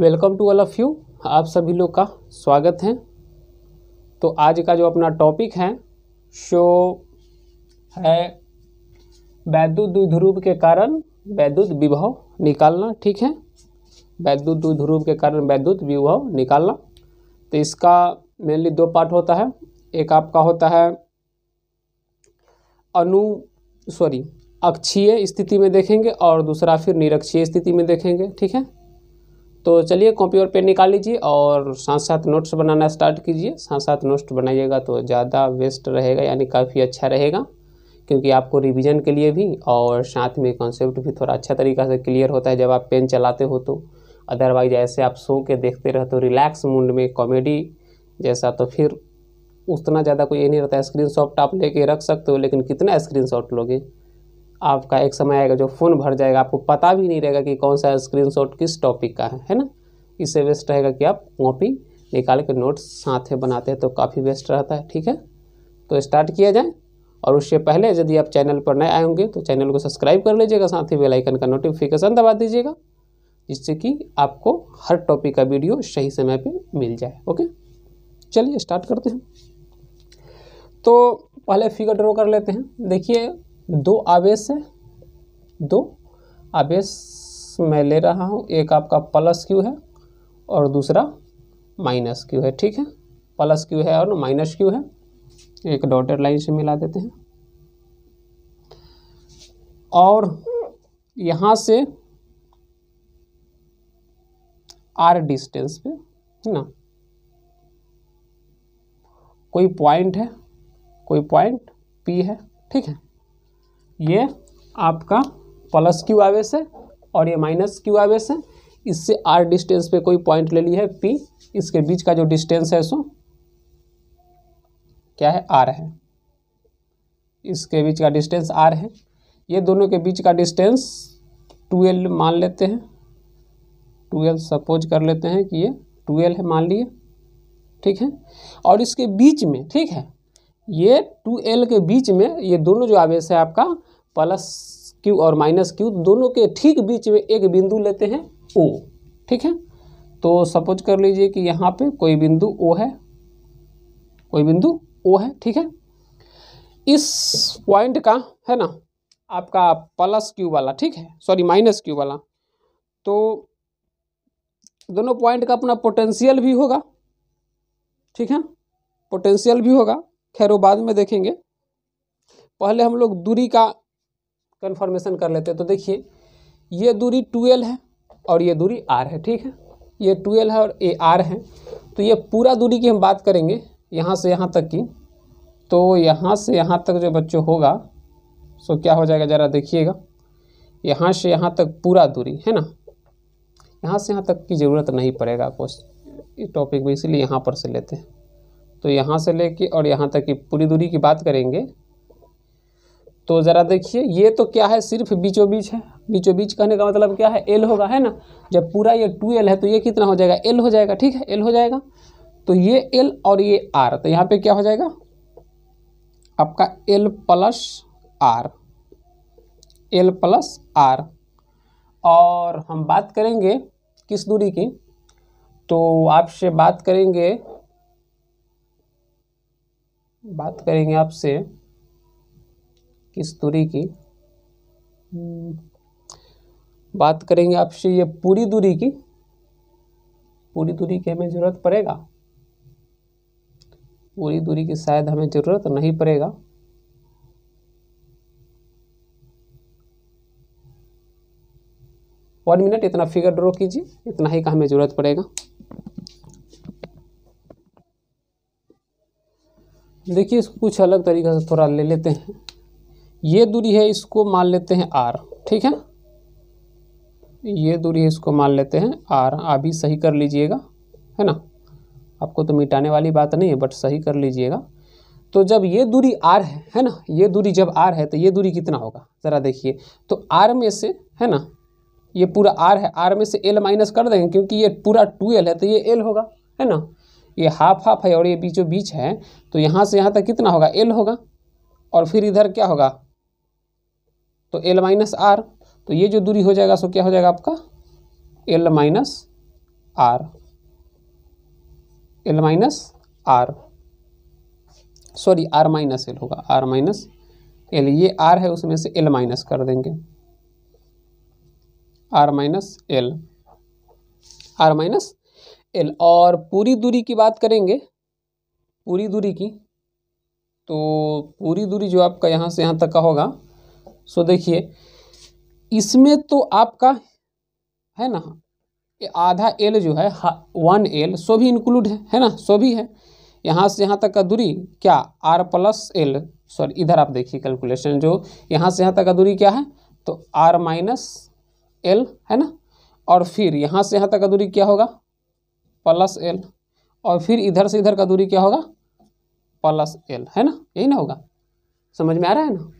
Welcome to all of you आप सभी लोग का स्वागत है तो आज का जो अपना टॉपिक है शो है वैद्युत दुध्रुव के कारण वैद्युत विभव निकालना ठीक है वैद्युत दुध्रुव के कारण वैद्युत विभव निकालना तो इसका मेनली दो पार्ट होता है एक आपका होता है अनु सॉरी अक्षीय स्थिति में देखेंगे और दूसरा फिर निरक्षीय स्थिति में देखेंगे ठीक है तो चलिए कॉपी और पेन निकाल लीजिए और साथ साथ नोट्स बनाना स्टार्ट कीजिए साथ साथ नोट्स बनाइएगा तो ज़्यादा वेस्ट रहेगा यानी काफ़ी अच्छा रहेगा क्योंकि आपको रिवीजन के लिए भी और साथ में कॉन्सेप्ट भी थोड़ा अच्छा तरीका से क्लियर होता है जब आप पेन चलाते हो तो अदरवाइज ऐसे आप सो के देखते रहते हो तो रिलैक्स मूड में कॉमेडी जैसा तो फिर उतना ज़्यादा कोई ये नहीं रहता स्क्रीन शॉट आप लेके रख सकते हो लेकिन कितना स्क्रीन शॉट लोगे आपका एक समय आएगा जो फ़ोन भर जाएगा आपको पता भी नहीं रहेगा कि कौन सा स्क्रीनशॉट किस टॉपिक का है है ना इससे बेस्ट रहेगा कि आप कॉपी निकाल के नोट्स साथ ही बनाते हैं तो काफ़ी बेस्ट रहता है ठीक है तो स्टार्ट किया जाए और उससे पहले यदि आप चैनल पर नए आए होंगे तो चैनल को सब्सक्राइब कर लीजिएगा साथ ही बेलाइकन का नोटिफिकेशन दबा दीजिएगा जिससे कि आपको हर टॉपिक का वीडियो सही समय पे मिल जाए ओके चलिए स्टार्ट करते हैं तो पहले फिगर ड्रॉ कर लेते हैं देखिए दो आवेश हैं दो आवेश मैं ले रहा हूँ एक आपका प्लस क्यू है और दूसरा माइनस क्यू है ठीक है प्लस क्यू है और माइनस क्यू है एक डॉटेड लाइन से मिला देते हैं और यहाँ से आर डिस्टेंस पे है ना कोई पॉइंट है कोई पॉइंट पी है ठीक है ये आपका प्लस क्यू आवेश है और ये माइनस क्यू आवेश है इससे आर डिस्टेंस पे कोई पॉइंट ले ली है पी इसके बीच का जो डिस्टेंस है सो क्या है आर है इसके बीच का डिस्टेंस आर है ये दोनों के बीच का डिस्टेंस ट्वेल्व मान लेते हैं ट्वेल्व सपोज कर लेते हैं कि ये ट्वेल्व है मान लिए ठीक है और इसके बीच में ठीक है ये टू एल के बीच में ये दोनों जो आवेश है आपका प्लस क्यू और माइनस क्यू दोनों के ठीक बीच में एक बिंदु लेते हैं ओ ठीक है तो सपोज कर लीजिए कि यहाँ पे कोई बिंदु ओ है कोई बिंदु ओ है ठीक है इस पॉइंट का है ना आपका प्लस क्यू वाला ठीक है सॉरी माइनस क्यू वाला तो दोनों पॉइंट का अपना पोटेंशियल भी होगा ठीक है पोटेंशियल भी होगा खैर वो बाद में देखेंगे पहले हम लोग दूरी का कन्फर्मेशन कर लेते हैं तो देखिए ये दूरी टूएल है और ये दूरी आर है ठीक है ये टूएल है और ए आर है तो ये पूरा दूरी की हम बात करेंगे यहाँ से यहाँ तक की तो यहाँ से यहाँ तक जो बच्चों होगा सो क्या हो जाएगा ज़रा देखिएगा यहाँ से यहाँ तक पूरा दूरी है ना यहाँ से यहाँ तक की ज़रूरत नहीं पड़ेगा आपको इस टॉपिक में इसलिए यहाँ पर से लेते हैं तो यहाँ से लेके और यहाँ तक की पूरी दूरी की बात करेंगे तो ज़रा देखिए ये तो क्या है सिर्फ बीचों बीच है बीचों बीच कहने का मतलब क्या है एल होगा है ना जब पूरा ये टू एल है तो ये कितना हो जाएगा एल हो जाएगा ठीक है एल हो जाएगा तो ये एल और ये आर तो यहाँ पे क्या हो जाएगा आपका l plus r l plus r और हम बात करेंगे किस दूरी की तो आपसे बात करेंगे बात करेंगे आपसे किस दूरी की हम्म, बात करेंगे आपसे ये पूरी दूरी की पूरी दूरी की हमें ज़रूरत पड़ेगा पूरी दूरी की शायद हमें ज़रूरत नहीं पड़ेगा वन मिनट इतना फिगर ड्रॉ कीजिए इतना ही का हमें ज़रूरत पड़ेगा देखिए इसको कुछ अलग तरीके से थोड़ा ले लेते हैं ये दूरी है इसको मान लेते हैं आर ठीक है ये दूरी है इसको मान लेते हैं आर अभी सही कर लीजिएगा है ना आपको तो मिटाने वाली बात नहीं है बट सही कर लीजिएगा तो जब ये दूरी आर है है ना ये दूरी जब आर है तो ये दूरी कितना होगा ज़रा देखिए तो आर में से है ना ये पूरा आर है आर में से एल माइनस कर देंगे क्योंकि ये पूरा टू एल है तो ये एल होगा है ना ये हाफ हाफ है और ये बीचों बीच है तो यहाँ से यहाँ तक कितना होगा एल होगा और फिर इधर क्या होगा तो एल माइनस आर तो ये जो दूरी हो जाएगा सो क्या हो जाएगा आपका l minus r l minus r sorry r minus l होगा आर माइनस एल ये आर है उसमें से एल माइनस कर देंगे r minus l r minus l और पूरी दूरी की बात करेंगे पूरी दूरी की तो पूरी दूरी जो आपका यहाँ से यहाँ तक का होगा सो देखिए इसमें तो आपका है ना ये आधा एल जो है वन एल सो भी इंक्लूड है है ना सो भी है यहाँ से यहाँ तक का दूरी क्या आर प्लस एल सॉरी इधर आप देखिए कैलकुलेशन जो यहाँ से यहाँ तक का दूरी क्या है तो आर माइनस एल है ना और फिर यहाँ से यहाँ तक का दूरी क्या होगा प्लस एल और फिर इधर से इधर का दूरी क्या होगा प्लस एल है ना यही ना होगा समझ में आ रहा है ना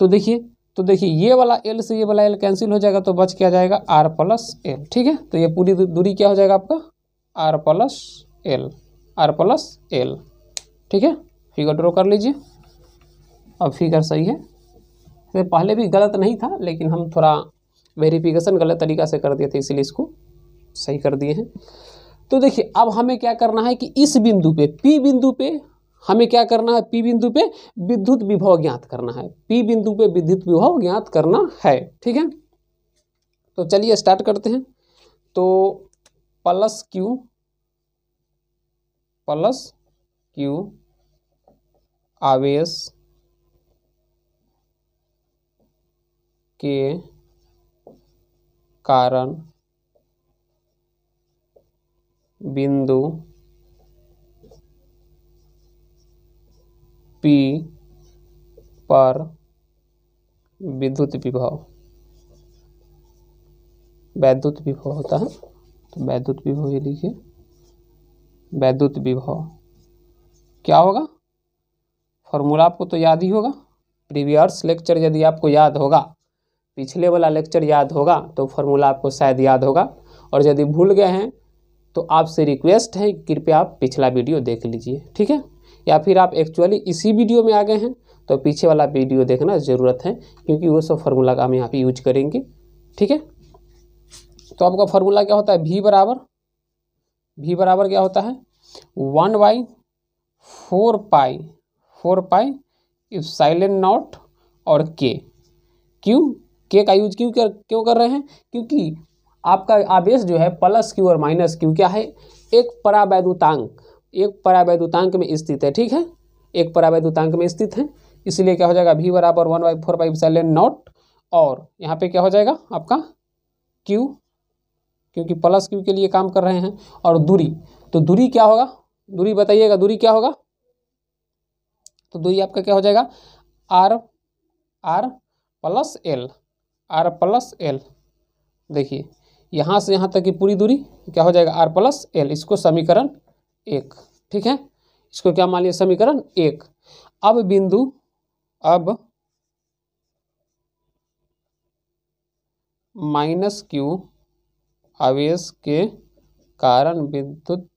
तो देखिए तो देखिए ये वाला एल से ये वाला एल कैंसिल हो जाएगा तो बच क्या जाएगा आर प्लस एल ठीक है तो ये पूरी दूरी क्या हो जाएगा आपका r plus l r plus l ठीक है फिगर ड्रॉ कर लीजिए अब फिगर सही है तो पहले भी गलत नहीं था लेकिन हम थोड़ा वेरिफिकेशन गलत तरीका से कर दिए थे इसलिए इसको सही कर दिए हैं तो देखिए अब हमें क्या करना है कि इस बिंदु पे पी बिंदु पे हमें क्या करना है पी बिंदु पे विद्युत विभव ज्ञात करना है पी बिंदु पे विद्युत विभव ज्ञात करना है ठीक है तो चलिए स्टार्ट करते हैं तो प्लस क्यू प्लस क्यू आवेश के कारण बिंदु पी पर विद्युत विभव वैद्युत विभव होता है तो वैद्युत विभव ये लिखिए वैद्युत विभव क्या होगा फॉर्मूला आपको तो याद ही होगा प्रीवियस लेक्चर यदि आपको याद होगा पिछले वाला लेक्चर याद होगा तो फॉर्मूला आपको शायद याद होगा और यदि भूल गए हैं तो आपसे रिक्वेस्ट है कृपया आप पिछला वीडियो देख लीजिए ठीक है या फिर आप एक्चुअली इसी वीडियो में आ गए हैं तो पीछे वाला वीडियो देखना ज़रूरत है क्योंकि वो सब फार्मूला का हम यहाँ पे यूज करेंगे ठीक है तो आपका फार्मूला क्या होता है भी बराबर भी बराबर क्या होता है one by four pi four pi epsilon naught और के क्यों के का यूज क्यों कर क्यों कर रहे हैं क्योंकि आपका आवेश जो है प्लस क्यू और माइनस क्यू क्या है एक परावैद्युतांक एक परावैद्युतांक में स्थित है ठीक है एक परावैद्युतांक में स्थित है इसलिए क्या हो जाएगा भी बराबर one by four by epsilon naught और यहाँ पे क्या हो जाएगा आपका क्यू क्योंकि प्लस क्यू के लिए काम कर रहे हैं और दूरी तो दूरी क्या होगा दूरी बताइएगा दूरी क्या होगा तो दूरी आपका क्या हो जाएगा r r plus l r plus l देखिए यहाँ से यहाँ तक की पूरी दूरी क्या हो जाएगा आर प्लस एल इसको समीकरण एक ठीक है इसको क्या मान लिया समीकरण एक अब बिंदु अब माइनस क्यू आवेश के कारण विद्युत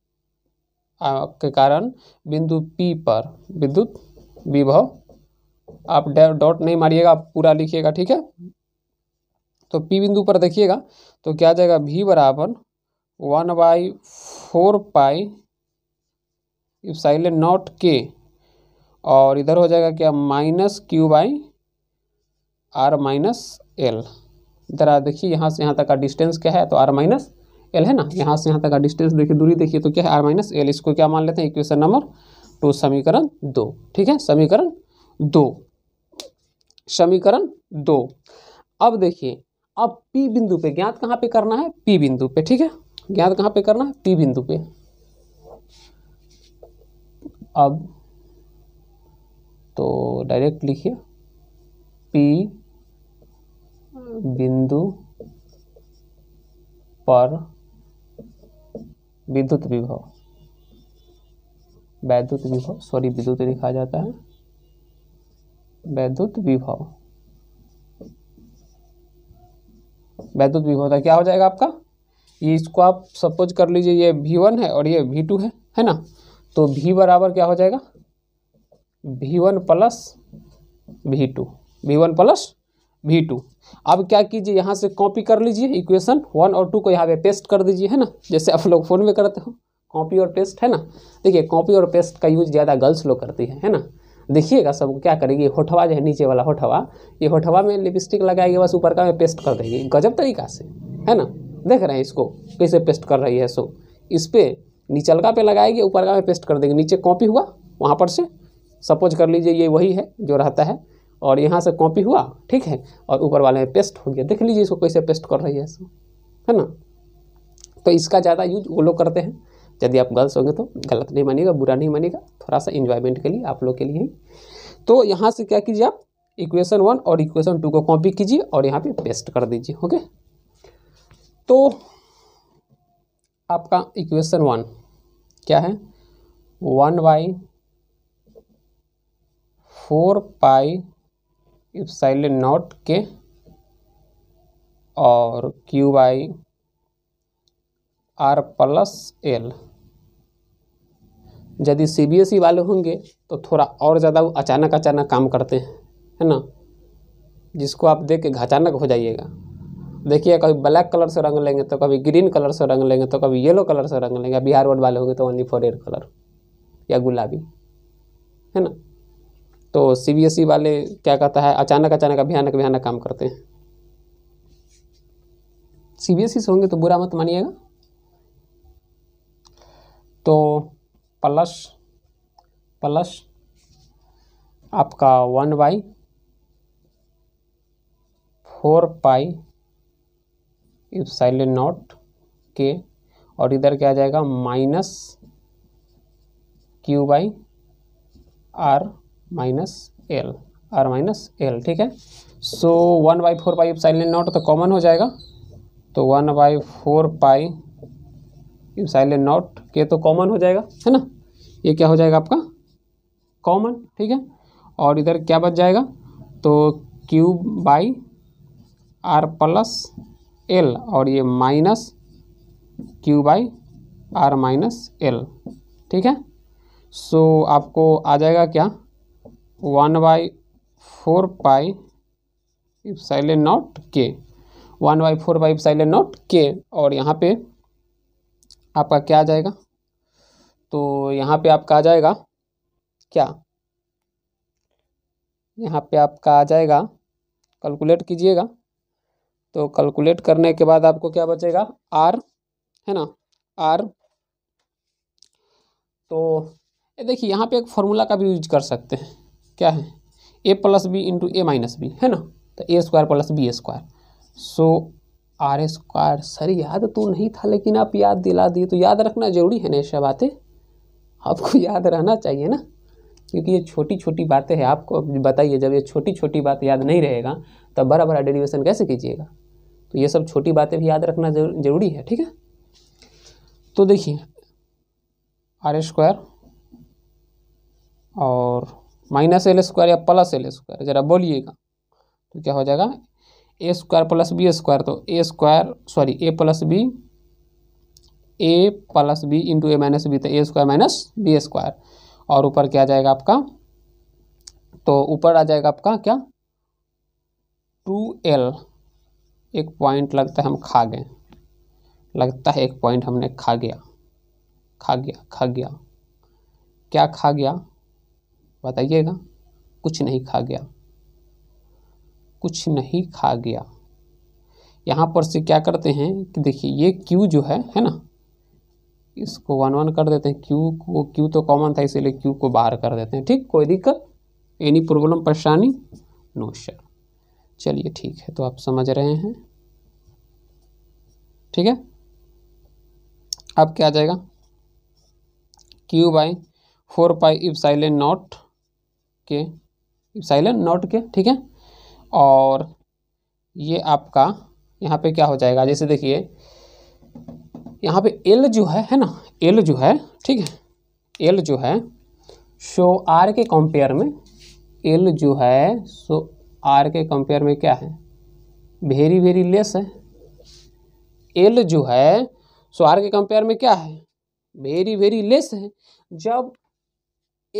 के कारण बिंदु पी पर विद्युत विभव आप डॉट नहीं मारिएगा आप पूरा लिखिएगा ठीक है तो पी बिंदु पर देखिएगा तो क्या आ जाएगा भी बराबर one by four pi epsilon naught के और इधर हो जाएगा क्या minus q by r minus l इधर देखिए यहाँ से यहाँ तक का डिस्टेंस क्या है तो आर माइनस एल है ना यहाँ से यहाँ तक का डिस्टेंस देखिए दूरी देखिए तो क्या है आर माइनस एल इसको क्या मान लेते हैं इक्वेशन नंबर टू समीकरण दो ठीक है समीकरण दो समीकरण दो अब देखिए अब पी बिंदु पे ज्ञात कहाँ पे करना है पी बिंदु पे ठीक है ज्ञात कहाँ पे करना है पी बिंदु पे अब तो डायरेक्ट लिखिए पी बिंदु पर विद्युत विभव वैद्युत विभव सॉरी विद्युत लिखा जाता है वैद्युत विभव वैद्युत विभव था क्या हो जाएगा आपका ये e इसको आप सपोज कर लीजिए ये वी वन है और ये वी टू है है ना तो भी बराबर क्या हो जाएगा भी one plus v two v one plus v two अब क्या कीजिए यहाँ से कॉपी कर लीजिए इक्वेशन वन और टू को यहाँ पे पेस्ट कर दीजिए है ना जैसे आप लोग फ़ोन में करते हो कॉपी और पेस्ट है ना देखिए कॉपी और पेस्ट का यूज़ ज़्यादा गर्ल्स लोग करती है है ना देखिएगा सब क्या करेगी होठवा जो है नीचे वाला होठवा ये होठवा में लिपस्टिक लगाएगी बस ऊपर का में पेस्ट कर देगी गजब तरीका से है ना देख रहे हैं इसको कैसे पेस्ट कर रही है सो इस पर का पे लगाएगी ऊपर का में पेस्ट कर देंगे नीचे कॉपी हुआ वहाँ पर से सपोज कर लीजिए ये वही है जो रहता है और यहाँ से कॉपी हुआ ठीक है और ऊपर वाले में पेस्ट हो गया देख लीजिए इसको कैसे पेस्ट कर रही है है ना तो इसका ज़्यादा यूज वो लोग करते हैं यदि आप गर्ल्स होंगे तो गलत नहीं मानिएगा बुरा नहीं मानिएगा थोड़ा सा इन्जॉयमेंट के लिए आप लोग के लिए तो यहाँ से क्या कीजिए आप इक्वेशन वन और इक्वेशन टू को कॉपी कीजिए और यहाँ पे पेस्ट कर दीजिए ओके तो आपका इक्वेशन वन क्या है one by four pi epsilon naught के और q by r plus l यदि सी बी एस ई वाले होंगे तो थोड़ा और ज़्यादा वो अचानक अचानक काम करते हैं है ना जिसको आप देख के अचानक हो जाइएगा देखिए कभी ब्लैक कलर से रंग लेंगे तो कभी ग्रीन कलर से रंग लेंगे तो कभी येलो कलर से रंग लेंगे बिहार वोट वाले होंगे तो ओनली फॉर रेड कलर या गुलाबी है ना तो सीबीएसई e वाले क्या कहता है अचानक अचानक अभियानक भयानक काम करते हैं सीबीएसई e से होंगे तो बुरा मत मानिएगा तो प्लस प्लस आपका one by four pi epsilon naught के और इधर क्या आ जाएगा minus q by r minus l r minus l ठीक है so one by four pi epsilon naught तो कॉमन हो जाएगा तो one by four pi epsilon naught के तो कॉमन हो जाएगा है ना ये क्या हो जाएगा आपका कॉमन ठीक है और इधर क्या बच जाएगा तो q by r plus l और ये minus q by r minus l ठीक है सो so, आपको आ जाएगा क्या one by four pi epsilon naught के one by four by epsilon naught के और यहाँ पे आपका क्या आ जाएगा तो यहाँ पे आपका आ जाएगा क्या यहाँ पे आपका आ जाएगा कैलकुलेट कीजिएगा तो कैलकुलेट करने के बाद आपको क्या बचेगा आर है ना आर तो ये देखिए यहाँ पे एक फार्मूला का भी यूज कर सकते हैं क्या है a plus b into a minus b है ना तो a square plus b square so r square sir याद तो नहीं था लेकिन आप याद दिला दिए तो याद रखना जरूरी है ना ऐसा बातें आपको याद रहना चाहिए ना क्योंकि ये छोटी छोटी बातें हैं आपको बताइए जब ये छोटी छोटी बात याद नहीं रहेगा तब बड़ा बड़ा डेरिवेशन कैसे कीजिएगा तो ये सब छोटी बातें भी याद रखना ज़रूरी है ठीक है तो देखिए आर स्क्वायर और माइनस एल स्क्वायर या प्लस एल स्क्वायर ज़रा बोलिएगा तो क्या हो जाएगा a square plus b square तो a square sorry a plus b a plus b into a minus b तो a square minus b square और ऊपर क्या आ जाएगा आपका तो ऊपर आ जाएगा आपका क्या टू एल एक पॉइंट लगता है हम खा गए लगता है एक पॉइंट हमने खा गया खा गया खा गया क्या खा गया बताइएगा कुछ नहीं खा गया कुछ नहीं खा गया यहाँ पर से क्या करते हैं कि देखिए ये क्यू जो है है ना इसको वन वन कर देते हैं क्यू को क्यू तो कॉमन था इसीलिए क्यू को बाहर कर देते हैं ठीक कोई दिक्कत एनी प्रॉब्लम परेशानी नो सर चलिए ठीक है तो आप समझ रहे हैं ठीक है अब क्या आ जाएगा q by four pi epsilon naught के इफ साइलेंट नॉट के ठीक है और ये आपका यहाँ पे क्या हो जाएगा जैसे देखिए यहाँ पे एल जो है है ना एल जो है ठीक है एल जो है सो आर के कंपेयर में एल जो है सो आर के कंपेयर में क्या है वेरी वेरी लेस है एल जो है सो आर के कंपेयर में क्या है वेरी वेरी लेस है जब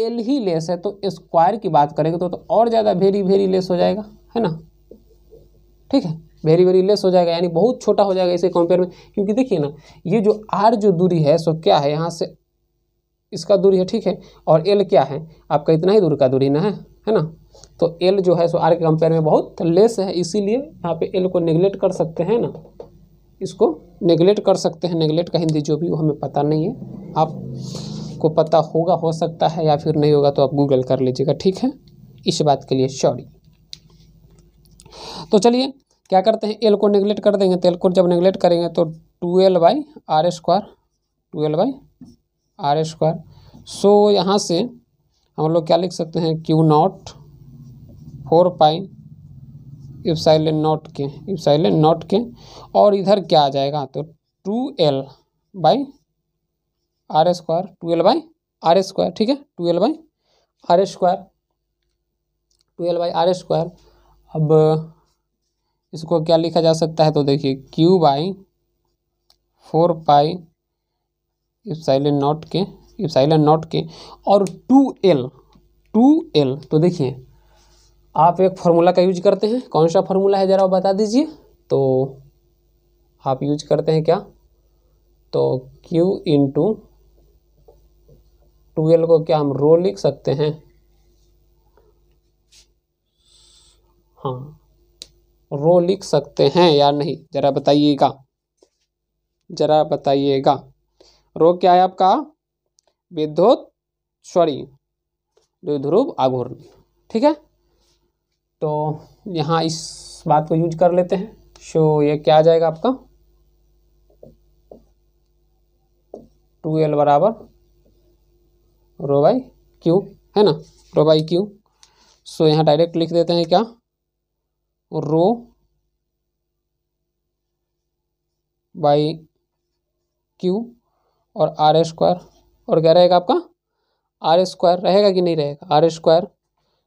एल ही लेस है तो स्क्वायर की बात करेंगे तो, तो और ज़्यादा वेरी वेरी लेस हो जाएगा है ना ठीक है वेरी वेरी लेस हो जाएगा यानी बहुत छोटा हो जाएगा इसे कंपेयर में क्योंकि देखिए ना ये जो आर जो दूरी है सो क्या है यहाँ से इसका दूरी है ठीक है और एल क्या है आपका इतना ही दूर का दूरी ना है है ना तो एल जो है सो आर के कंपेयर में बहुत लेस है इसीलिए यहाँ पे एल को नेगलेक्ट कर सकते हैं ना इसको नेगलेक्ट कर सकते हैं नेगलेक्ट का हिंदी जो भी वो हमें पता नहीं है आपको पता होगा हो सकता है या फिर नहीं होगा तो आप गूगल कर लीजिएगा ठीक है इस बात के लिए सॉरी तो चलिए क्या करते हैं एल को नेगलेक्ट कर देंगे तो एल को जब नेगलेक्ट करेंगे तो l by r square two l by r square सो यहाँ से हम लोग क्या लिख सकते हैं q naught four pi epsilon naught के इप्साइलन नॉट के और इधर क्या आ जाएगा तो two l by r square two l by r square ठीक है two l by r square two l by r square अब इसको क्या लिखा जा सकता है तो देखिए q by four pi epsilon naught के इप्साइलन नॉट के और टू एल टू एल तो देखिए आप एक फार्मूला का यूज करते हैं कौन सा फार्मूला है ज़रा बता दीजिए तो आप यूज करते हैं क्या तो Q टू टूएल को क्या हम रो लिख सकते हैं हाँ रो लिख सकते हैं या नहीं ज़रा बताइएगा ज़रा बताइएगा रो क्या है आपका विद्युत सॉरी विध्रुव आघूर्ण ठीक है तो यहाँ इस बात को यूज कर लेते हैं शो ये क्या आ जाएगा आपका टू एल बराबर रो बाई क्यू है ना रो बाई क्यू सो यहाँ डायरेक्ट लिख देते हैं क्या रो बाई क्यू और आर स्क्वायर और क्या रहेगा आपका आर स्क्वायर रहेगा कि नहीं रहेगा आर स्क्वायर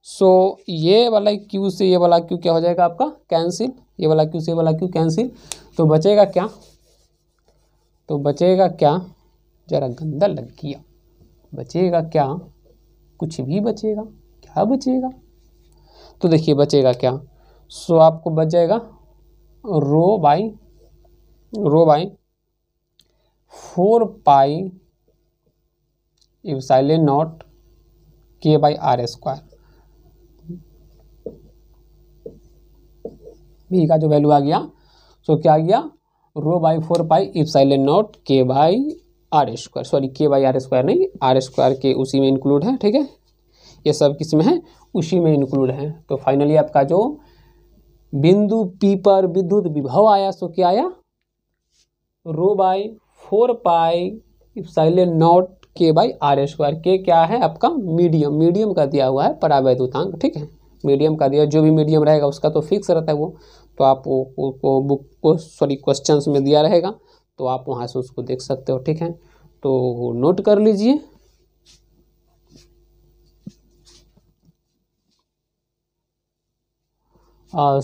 सो so, ये वाला क्यू से ये वाला क्यू क्या हो जाएगा आपका कैंसिल ये वाला क्यू से ये वाला क्यू कैंसिल तो बचेगा क्या तो बचेगा क्या ज़रा गंदा लग गया बचेगा क्या कुछ भी बचेगा क्या बचेगा तो देखिए बचेगा क्या सो so, आपको बच जाएगा rho by rho by four pi epsilon naught के बाई आर स्क्वायर बी का जो वैल्यू आ गया सो क्या आ गया rho by four pi epsilon naught के बाई आर स्क्वायर सॉरी के बाई आर स्क्वायर नहीं आर स्क्वायर के उसी में इंक्लूड है ठीक है ये सब किस में है उसी में इंक्लूड है तो फाइनली आपका जो बिंदु पी पर विद्युत विभव आया सो क्या आया rho by four pi epsilon naught के बाई आर स्क्वायर के क्या है आपका मीडियम मीडियम का दिया हुआ है परावैद्युतांक ठीक है मीडियम का दिया जो भी मीडियम रहेगा उसका तो फिक्स रहता है वो तो आप वो, बुक को सॉरी क्वेश्चन में दिया रहेगा तो आप वहाँ से उसको देख सकते हो ठीक है तो नोट कर लीजिए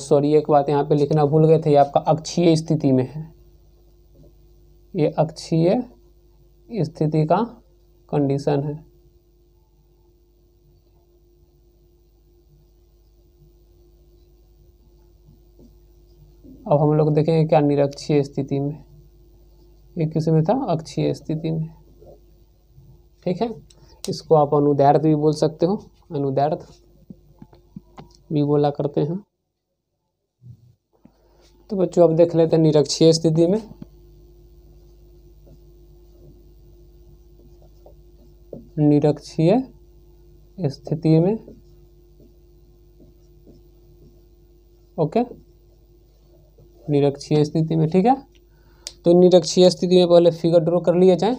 सॉरी एक बात यहाँ पे लिखना भूल गए थे ये आपका अक्षीय स्थिति में है ये अक्षीय स्थिति का कंडीशन है अब हम लोग देखेंगे क्या निरक्षीय स्थिति में ये किसी में था अक्षीय स्थिति में ठीक है इसको आप अनुदार्थ भी बोल सकते हो अनुदार्थ भी बोला करते हैं तो बच्चों अब देख लेते हैं निरक्षीय स्थिति में निरक्षीय स्थिति में ओके okay? निरक्षीय स्थिति में ठीक है तो निरक्षीय स्थिति में पहले फिगर ड्रॉ कर लिया जाए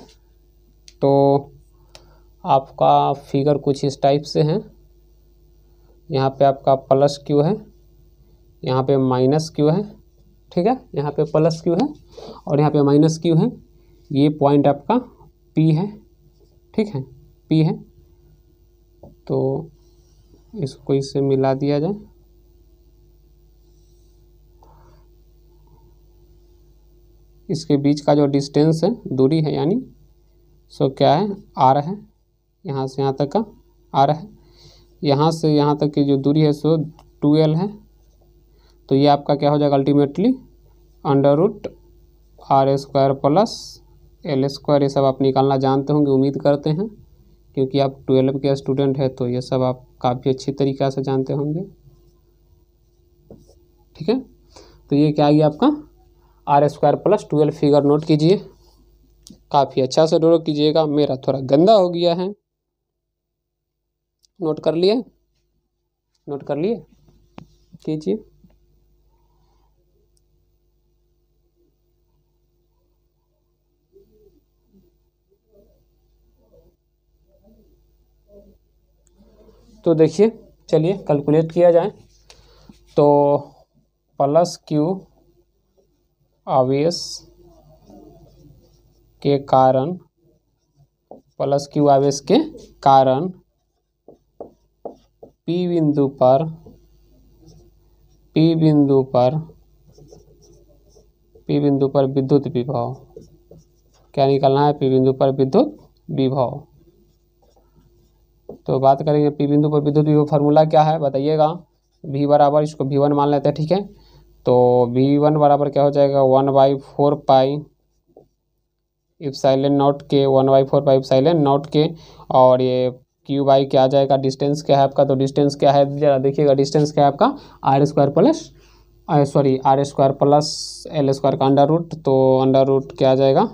तो आपका फिगर कुछ इस टाइप से है यहाँ पे आपका प्लस क्यू है यहाँ पे माइनस क्यू है ठीक है यहाँ पे प्लस क्यू है और यहाँ पे माइनस क्यू है ये पॉइंट आपका पी है ठीक है पी है तो इसको इससे मिला दिया जाए इसके बीच का जो डिस्टेंस है दूरी है यानी सो क्या है आर है यहाँ से यहाँ तक का आर है यहाँ से यहाँ तक की जो दूरी है सो टू एल है तो ये आपका क्या हो जाएगा ultimately under root r square plus l square ये सब आप निकालना जानते होंगे उम्मीद करते हैं क्योंकि आप ट्वेल्व के स्टूडेंट हैं तो ये सब आप काफ़ी अच्छी तरीक़ा से जानते होंगे ठीक है तो ये क्या आ गया आपका r square plus twelve figure note कीजिए काफ़ी अच्छा से ड्रॉ कीजिएगा मेरा थोड़ा गंदा हो गया है नोट कर लिए नोट कर लिए कीजिए तो देखिए चलिए कैलकुलेट किया जाए तो प्लस क्यू आवेश के कारण प्लस क्यू आवेश के कारण पी बिंदु पर पी बिंदु पर पी बिंदु पर विद्युत विभव क्या निकालना है पी बिंदु पर विद्युत विभव तो बात करेंगे पी बिंदु पर विद्युत विभव फॉर्मूला क्या है बताइएगा भी बराबर इसको भी वन मान लेते हैं ठीक है तो वी वन बराबर क्या हो जाएगा one by four pi epsilon naught के one by four pi epsilon naught के और ये क्यू बाई क्या आ जाएगा डिस्टेंस क्या है आपका तो डिस्टेंस क्या है जरा देखिएगा डिस्टेंस क्या है आपका r square plus sorry r square plus l square का अंडर रूट तो अंडर रूट क्या आ जाएगा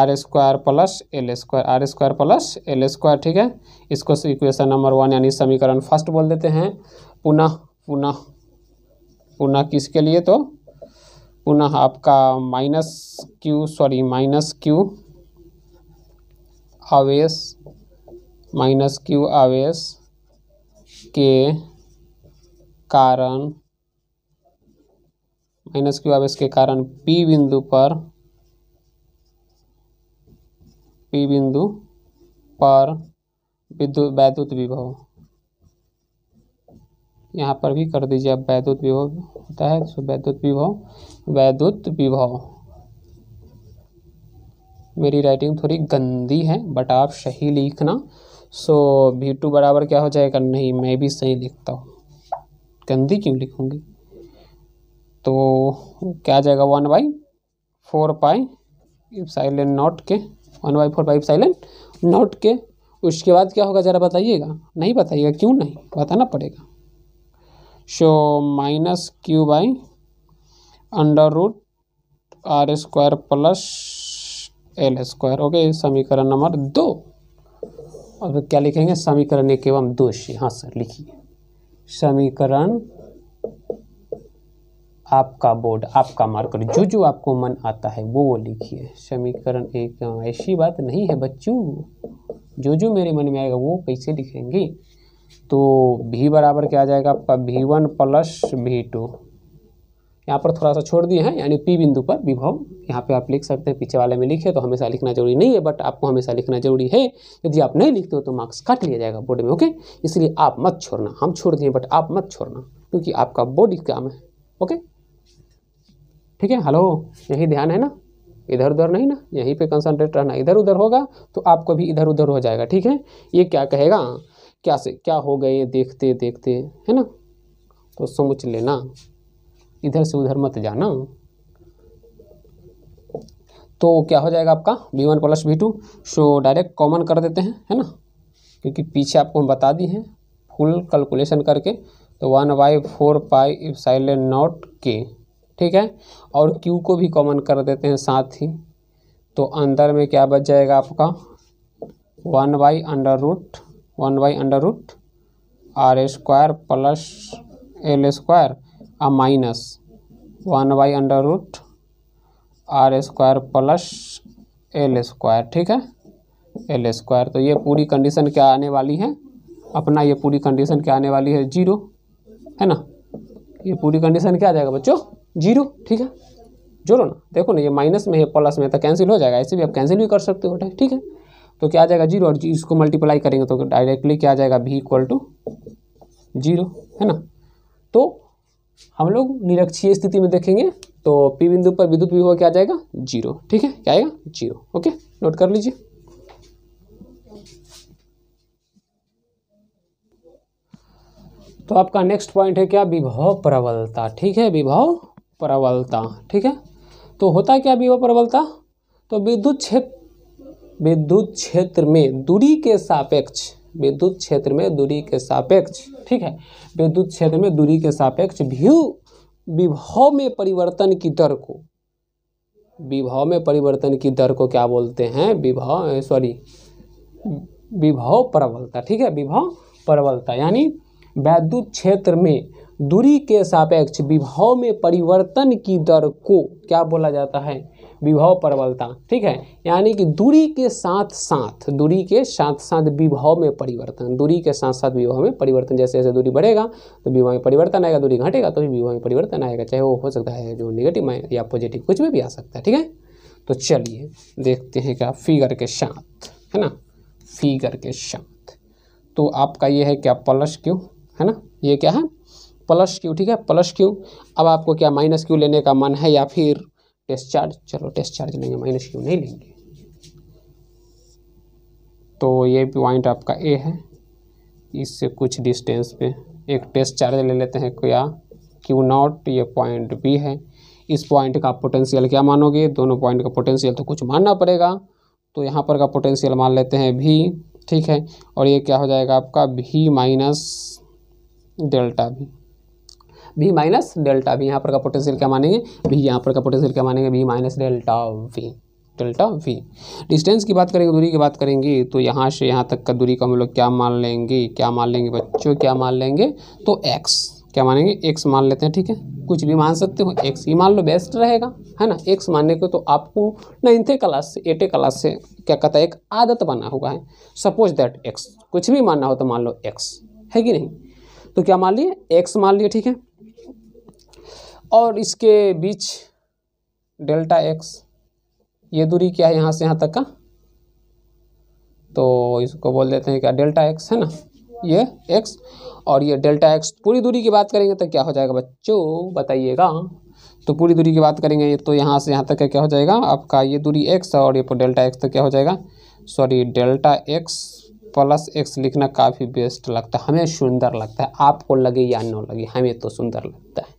r square plus l square r square plus l square ठीक है इसको इक्वेशन नंबर वन यानी समीकरण फर्स्ट बोल देते हैं पुनः पुनः पुनः किसके लिए तो पुनः आपका minus q sorry minus q आवेश माइनस क्यू आवेश के कारण माइनस क्यू आवेश के कारण पी बिंदु पर पी बिंदु पर विद्युत वैद्युत विभव यहाँ पर भी कर दीजिए अब वैद्युत विभव होता है सो तो वैद्युत विभव वैद्युत विभव मेरी राइटिंग थोड़ी गंदी है बट आप सही लिखना सो वी टू बराबर क्या हो जाएगा नहीं मैं भी सही लिखता हूँ गंदी क्यों लिखूँगी तो क्या आ जाएगा one by four pi epsilon naught के one by four pi epsilon naught के उसके बाद क्या होगा ज़रा बताइएगा नहीं बताइएगा क्यों नहीं बताना पड़ेगा so minus q by under root r square plus l square okay समीकरण नंबर दो और क्या लिखेंगे समीकरण एक एवं दो हाँ सर लिखिए समीकरण आपका बोर्ड आपका मार्कर जो जो आपको मन आता है वो वो लिखिए समीकरण एक हाँ, ऐसी बात नहीं है बच्चों जो जो मेरे मन में आएगा वो कैसे लिखेंगे तो भी बराबर क्या आ जाएगा आपका भी वन प्लस भी टू यहाँ पर थोड़ा सा छोड़ दिए हैं यानी पी बिंदु पर विभव यहाँ पे आप लिख सकते हैं पीछे वाले में लिखे तो हमेशा लिखना जरूरी नहीं है बट आपको हमेशा लिखना जरूरी है यदि आप नहीं लिखते हो तो मार्क्स काट लिया जाएगा बोर्ड में ओके इसलिए आप मत छोड़ना हम छोड़ दिए बट आप मत छोड़ना क्योंकि आपका बोर्ड एग्जाम है ओके ठीक है हेलो यही ध्यान है ना इधर उधर नहीं ना यहीं पे कंसंट्रेट रहना इधर उधर होगा तो आपको भी इधर उधर हो जाएगा ठीक है ये क्या कहेगा क्या से क्या हो गए देखते देखते है ना तो सोच लेना इधर से उधर मत जाना तो क्या हो जाएगा आपका b one plus b two so direct common कर देते हैं है ना क्योंकि पीछे आपको हम बता दी है फुल कैलकुलेशन करके तो one by four pi epsilon naught के ठीक है और क्यू को भी कॉमन कर देते हैं साथ ही तो अंदर में क्या बच जाएगा आपका one by under root one by under root r square plus l square और minus one by under root r square plus l square ठीक है एल स्क्वायर तो ये पूरी कंडीशन क्या आने वाली है अपना ये पूरी कंडीशन क्या आने वाली है जीरो है ना ये पूरी कंडीशन क्या आ जाएगा बच्चों जीरो ठीक है जोड़ो ना देखो ना ये माइनस में है प्लस में तो कैंसिल हो जाएगा ऐसे भी आप कैंसिल भी कर सकते हो ठीक है तो क्या आ जाएगा जीरो और इसको मल्टीप्लाई करेंगे तो डायरेक्टली क्या आ जाएगा भी इक्वल टू जीरो है ना तो हम लोग निरक्षीय स्थिति में देखेंगे तो पी बिंदु पर विद्युत विभव क्या आ जाएगा जीरो ठीक है क्या आएगा जीरो ओके नोट कर लीजिए तो आपका नेक्स्ट पॉइंट है क्या विभव प्रबलता ठीक है विभव प्रबलता ठीक है तो होता है क्या विभव प्रबलता तो विद्युत क्षेत्र विद्युत क्षेत्र में दूरी के सापेक्ष विद्युत क्षेत्र में दूरी के सापेक्ष ठीक है विद्युत क्षेत्र में दूरी के सापेक्ष व्यू विभव में परिवर्तन की दर को विभव में परिवर्तन की दर को क्या बोलते हैं विभव सॉरी विभव प्रबलता ठीक है विभव प्रबलता यानी वैद्युत क्षेत्र में दूरी के सापेक्ष विभव में परिवर्तन की दर को क्या बोला जाता है विभव प्रबलता ठीक है यानी कि दूरी के साथ साथ दूरी के साथ साथ विभव में परिवर्तन दूरी के साथ साथ विभव में परिवर्तन जैसे जैसे दूरी बढ़ेगा तो विभव में परिवर्तन आएगा दूरी घटेगा तो भी विभव में परिवर्तन आएगा चाहे वो हो सकता है जो निगेटिव या पॉजिटिव कुछ भी आ सकता है ठीक है तो चलिए देखते हैं क्या फिगर के साथ है ना फिगर के साथ तो आपका ये है क्या प्लस क्यू है ना ये क्या है प्लस क्यू ठीक है प्लस क्यू अब आपको क्या माइनस क्यू लेने का मन है या फिर टेस्ट चार्ज चलो टेस्ट चार्ज लेंगे माइनस क्यू नहीं लेंगे तो ये पॉइंट आपका ए है इससे कुछ डिस्टेंस पे एक टेस्ट चार्ज ले लेते हैं क्या क्यू नॉट ये पॉइंट बी है इस पॉइंट का पोटेंशियल क्या मानोगे दोनों पॉइंट का पोटेंशियल तो कुछ मानना पड़ेगा तो यहाँ पर का पोटेंशियल मान लेते हैं भी ठीक है और ये क्या हो जाएगा आपका भी माइनस डेल्टा भी वी माइनस डेल्टा वी यहाँ पर का पोटेंशियल क्या मानेंगे वी यहाँ पर का पोटेंशियल क्या मानेंगे v minus delta v delta v distance की बात करेंगे दूरी की बात करेंगे तो यहाँ से यहाँ तक का दूरी को हम लोग क्या मान लेंगे क्या मान लेंगे बच्चों क्या मान लेंगे तो एक्स क्या मानेंगे एक्स मान लेते हैं ठीक है कुछ भी मान सकते हो एक्स ही मान लो बेस्ट रहेगा है ना एक्स मानने को तो आपको नाइन्थे क्लास से एटे क्लास से क्या कहता है एक आदत बना हुआ है सपोज दैट एक्स कुछ भी मानना हो तो मान लो एक्स है कि नहीं तो क्या मान लिए एक्स मान लिए ठीक है और इसके बीच डेल्टा एक्स ये दूरी क्या है यहाँ से यहाँ तक का तो इसको बोल देते हैं क्या डेल्टा एक्स है ना ये एक्स और ये डेल्टा एक्स पूरी दूरी की बात करेंगे तो क्या हो जाएगा बच्चों बताइएगा तो पूरी दूरी की बात करेंगे तो यहाँ से यहाँ तक क्या हो जाएगा आपका ये दूरी एक्स और ये डेल्टा एक्स तो क्या हो जाएगा sorry delta x plus x लिखना काफ़ी बेस्ट लगता है हमें सुंदर लगता है आपको लगे या न लगे हमें तो सुंदर लगता है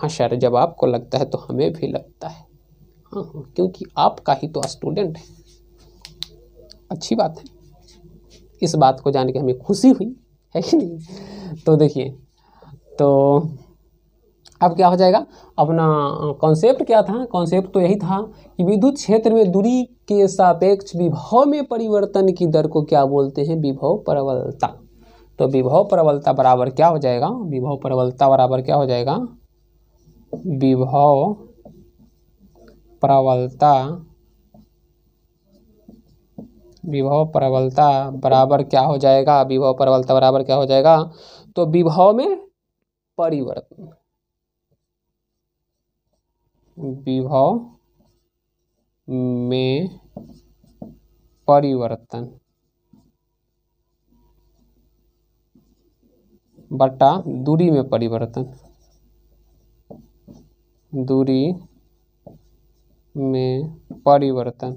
हाँ सर जब आपको लगता है तो हमें भी लगता है हाँ हाँ क्योंकि आपका ही तो स्टूडेंट है अच्छी बात है इस बात को जान के हमें खुशी हुई है कि नहीं तो देखिए तो अब क्या हो जाएगा अपना कॉन्सेप्ट क्या था कॉन्सेप्ट तो यही था कि विद्युत क्षेत्र में दूरी के सापेक्ष विभव में परिवर्तन की दर को क्या बोलते हैं विभव प्रबलता तो विभव प्रबलता बराबर क्या हो जाएगा विभव प्रबलता बराबर क्या हो जाएगा विभव प्रबलता विभव प्रबलता बराबर क्या हो जाएगा विभव प्रबलता बराबर क्या हो जाएगा तो विभव में परिवर्तन विभव में परिवर्तन बटा दूरी में परिवर्तन दूरी में परिवर्तन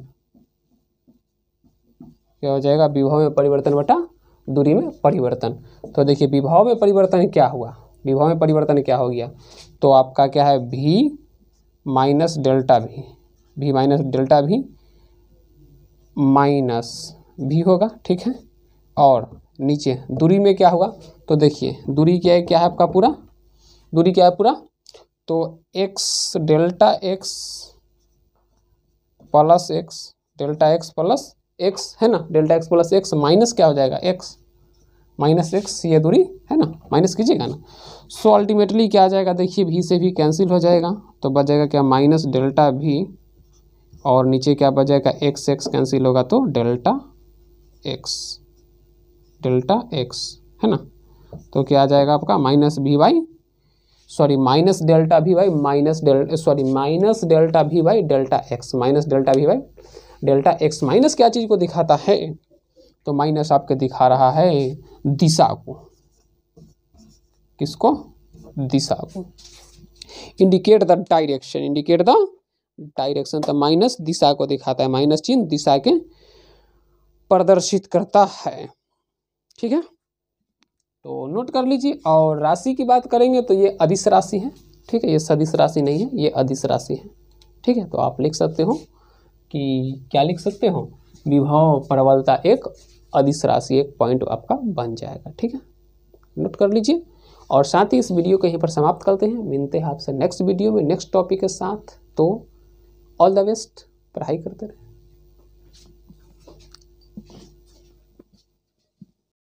क्या हो जाएगा विभव में परिवर्तन बटा दूरी में परिवर्तन तो देखिए विभव में परिवर्तन क्या हुआ विभव में परिवर्तन क्या हो गया तो आपका क्या है भी माइनस डेल्टा भी भी माइनस डेल्टा भी माइनस भी होगा ठीक है और नीचे दूरी में क्या हुआ तो देखिए दूरी क्या है क्या है आपका पूरा दूरी क्या है पूरा तो x delta x plus x delta x plus x है ना delta x plus x minus क्या हो जाएगा एक्स माइनस एक्स ये दूरी है ना माइनस कीजिएगा ना सो so, अल्टीमेटली क्या आ जाएगा देखिए भी से भी कैंसिल हो जाएगा तो बचेगा क्या माइनस डेल्टा भी और नीचे क्या बचेगा एक्स एक्स कैंसिल होगा तो डेल्टा एक्स डेल्टा एक्स है ना तो क्या आ जाएगा आपका माइनस भी बाई सॉरी माइनस डेल्टा भी y minus delta sorry minus delta भी y delta x minus delta भी वाई डेल्टा एक्स माइनस क्या चीज़ को दिखाता है तो माइनस आपके दिखा रहा है दिशा को किसको दिशा को indicate the direction indicate the direction तो माइनस दिशा को दिखाता है माइनस चिन्ह दिशा के प्रदर्शित करता है ठीक है तो नोट कर लीजिए और राशि की बात करेंगे तो ये अधिस राशि है ठीक है ये सदिश राशि नहीं है ये अधिस राशि है ठीक है तो आप लिख सकते हो कि क्या लिख सकते हो विभाव प्रबलता एक अधिस राशि एक पॉइंट आपका बन जाएगा ठीक है नोट कर लीजिए और साथ ही इस वीडियो को यहीं पर समाप्त करते हैं मिलते हैं आपसे नेक्स्ट वीडियो में नेक्स्ट टॉपिक के साथ तो ऑल द बेस्ट पढ़ाई करते रहे